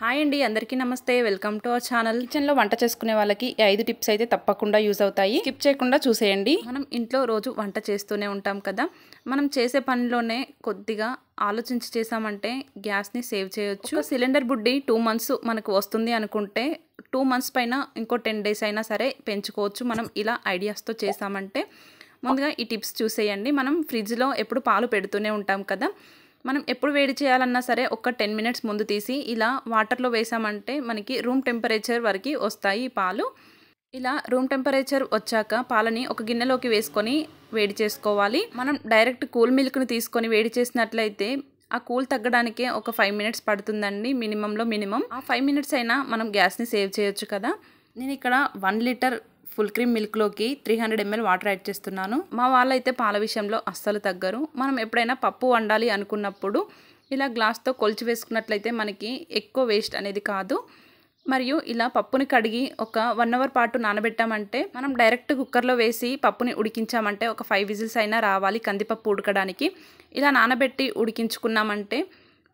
hi అండి అందరికీ నమస్తే వెల్కమ్ టు అవర్ ఛానల్ కిచెన్లో వంట చేసుకునే వాళ్ళకి ఈ ఐదు టిప్స్ అయితే తప్పకుండా యూజ్ అవుతాయి స్కిప్ చేయకుండా చూసేయండి మనం ఇంట్లో రోజు వంట చేస్తూనే ఉంటాం కదా మనం చేసే పనిలోనే కొద్దిగా ఆలోచించి చేసామంటే గ్యాస్ని సేవ్ చేయొచ్చు సిలిండర్ బుడ్డి టూ మంత్స్ మనకు వస్తుంది అనుకుంటే టూ మంత్స్ పైన ఇంకో టెన్ డేస్ అయినా సరే పెంచుకోవచ్చు మనం ఇలా ఐడియాస్తో చేసామంటే ముందుగా ఈ టిప్స్ చూసేయండి మనం ఫ్రిడ్జ్లో ఎప్పుడు పాలు పెడుతూనే ఉంటాం కదా మనం ఎప్పుడు వేడి చేయాలన్నా సరే ఒక టెన్ మినిట్స్ ముందు తీసి ఇలా వాటర్లో వేసామంటే మనకి రూమ్ టెంపరేచర్ వరకు వస్తాయి పాలు ఇలా రూమ్ టెంపరేచర్ వచ్చాక పాలని ఒక గిన్నెలోకి వేసుకొని వేడి చేసుకోవాలి మనం డైరెక్ట్ కూల్ మిల్క్ని తీసుకొని వేడి చేసినట్లయితే ఆ కూల్ తగ్గడానికే ఒక ఫైవ్ మినిట్స్ పడుతుందండి మినిమంలో మినిమం ఆ ఫైవ్ మినిట్స్ అయినా మనం గ్యాస్ని సేవ్ చేయొచ్చు కదా నేను ఇక్కడ వన్ లీటర్ ఫుల్ క్రీమ్ మిల్క్లోకి three hundred ML water add చేస్తున్నాను మా వాళ్ళైతే పాల విషయంలో అస్సలు తగ్గరు మనం ఎప్పుడైనా పప్పు వండాలి అనుకున్నప్పుడు ఇలా గ్లాస్తో కొలిచి వేసుకున్నట్లయితే మనకి ఎక్కువ వేస్ట్ అనేది కాదు మరియు ఇలా పప్పుని కడిగి ఒక వన్ అవర్ పాటు నానబెట్టామంటే మనం డైరెక్ట్ కుక్కర్లో వేసి పప్పుని ఉడికించామంటే ఒక ఫైవ్ విజిల్స్ అయినా రావాలి కందిపప్పు ఉడకడానికి ఇలా నానబెట్టి ఉడికించుకున్నామంటే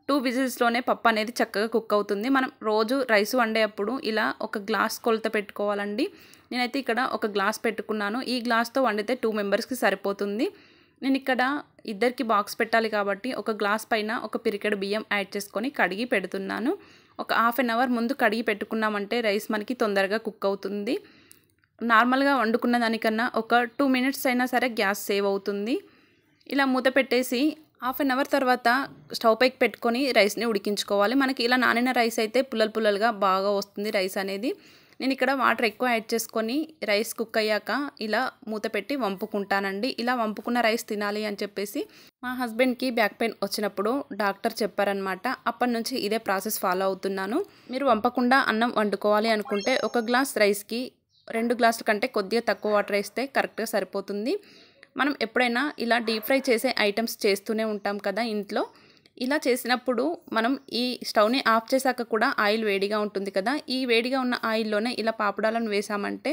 టూ విజిల్స్లోనే పప్పు అనేది చక్కగా కుక్ అవుతుంది మనం రోజు రైస్ వండేటప్పుడు ఇలా ఒక గ్లాస్ కొలత పెట్టుకోవాలండి నేనైతే ఇక్కడ ఒక గ్లాస్ పెట్టుకున్నాను ఈ గ్లాస్తో వండితే టూ మెంబర్స్కి సరిపోతుంది నేను ఇక్కడ ఇద్దరికి బాక్స్ పెట్టాలి కాబట్టి ఒక గ్లాస్ పైన ఒక పిరికెడు బియ్యం యాడ్ చేసుకొని కడిగి పెడుతున్నాను ఒక హాఫ్ అన్ అవర్ ముందు కడిగి పెట్టుకున్నామంటే రైస్ మనకి తొందరగా కుక్ అవుతుంది నార్మల్గా వండుకున్న దానికన్నా ఒక టూ మినిట్స్ అయినా సరే గ్యాస్ సేవ్ అవుతుంది ఇలా మూత పెట్టేసి హాఫ్ అన్ అవర్ తర్వాత స్టవ్ పైకి పెట్టుకొని రైస్ని ఉడికించుకోవాలి మనకి ఇలా నానిన రైస్ అయితే పుల్లలు పుల్లలుగా బాగా వస్తుంది రైస్ అనేది నేను ఇక్కడ వాటర్ ఎక్కువ యాడ్ చేసుకొని రైస్ కుక్ అయ్యాక ఇలా మూత పెట్టి వంపుకుంటానండి ఇలా వంపుకున్న రైస్ తినాలి అని చెప్పేసి మా హస్బెండ్కి బ్యాక్ పెయిన్ వచ్చినప్పుడు డాక్టర్ చెప్పారనమాట అప్పటి నుంచి ఇదే ప్రాసెస్ ఫాలో అవుతున్నాను మీరు వంపకుండా అన్నం వండుకోవాలి అనుకుంటే ఒక గ్లాస్ రైస్కి రెండు గ్లాసుల కంటే కొద్దిగా తక్కువ వాటర్ వేస్తే కరెక్ట్గా సరిపోతుంది మనం ఎప్పుడైనా ఇలా డీప్ ఫ్రై చేసే ఐటమ్స్ చేస్తూనే ఉంటాం కదా ఇంట్లో ఇలా చేసినప్పుడు మనం ఈ స్టవ్ని ఆఫ్ చేశాక కూడా ఆయిల్ వేడిగా ఉంటుంది కదా ఈ వేడిగా ఉన్న ఆయిల్లోనే ఇలా పాపడాలను వేసామంటే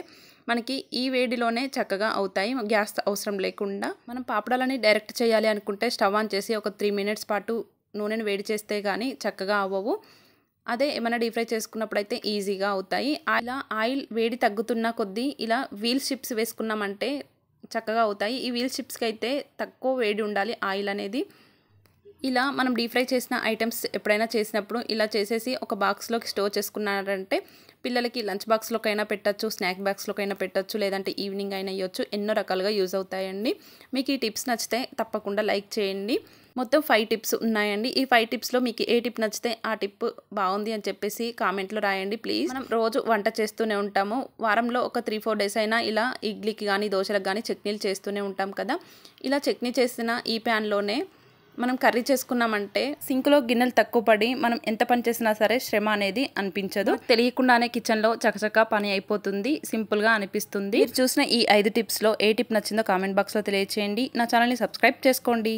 మనకి ఈ వేడిలోనే చక్కగా అవుతాయి గ్యాస్ అవసరం లేకుండా మనం పాపడాలని డైరెక్ట్ చేయాలి అనుకుంటే స్టవ్ ఆన్ చేసి ఒక త్రీ మినిట్స్ పాటు నూనెను వేడి చేస్తే కానీ చక్కగా అవ్వవు అదే ఏమైనా డీప్ ఫ్రై చేసుకున్నప్పుడు అయితే ఈజీగా అవుతాయి ఇలా ఆయిల్ వేడి తగ్గుతున్న కొద్దీ ఇలా వీల్ షిప్స్ వేసుకున్నామంటే చక్కగా అవుతాయి ఈ వీల్ చిప్స్కి అయితే తక్కువ వేడి ఉండాలి ఆయిల్ అనేది ఇలా మనం డీప్ ఫ్రై చేసిన ఐటమ్స్ ఎప్పుడైనా చేసినప్పుడు ఇలా చేసేసి ఒక బాక్స్లోకి స్టోర్ చేసుకున్నారంటే పిల్లలకి లంచ్ బాక్స్లోకైనా పెట్టచ్చు స్నాక్ అయినా పెట్టచ్చు లేదంటే ఈవినింగ్ అయినా ఇవ్వచ్చు ఎన్నో రకాలుగా యూజ్ అవుతాయండి మీకు ఈ టిప్స్ నచ్చితే తప్పకుండా లైక్ చేయండి మొత్తం ఫైవ్ టిప్స్ ఉన్నాయండి ఈ ఫైవ్ టిప్స్లో మీకు ఏ టిప్ నచ్చితే ఆ టిప్ బాగుంది అని చెప్పేసి కామెంట్లో రాయండి ప్లీజ్ మనం రోజు వంట చేస్తూనే ఉంటాము వారంలో ఒక త్రీ ఫోర్ డేస్ అయినా ఇలా ఇడ్లీకి కానీ దోశలకు కానీ చట్నీలు చేస్తూనే ఉంటాం కదా ఇలా చట్నీ చేసిన ఈ ప్యాన్లోనే మనం కర్రీ చేసుకున్నామంటే సింక్లో గిన్నెలు తక్కువ పడి మనం ఎంత పని చేసినా సరే శ్రమ అనేది అనిపించదు తెలియకుండానే కిచెన్లో చకచక పని అయిపోతుంది సింపుల్గా అనిపిస్తుంది మీరు చూసిన ఈ ఐదు టిప్స్లో ఏ టిప్ నచ్చిందో కామెంట్ బాక్స్లో తెలియచేయండి నా ఛానల్ని సబ్స్క్రైబ్ చేసుకోండి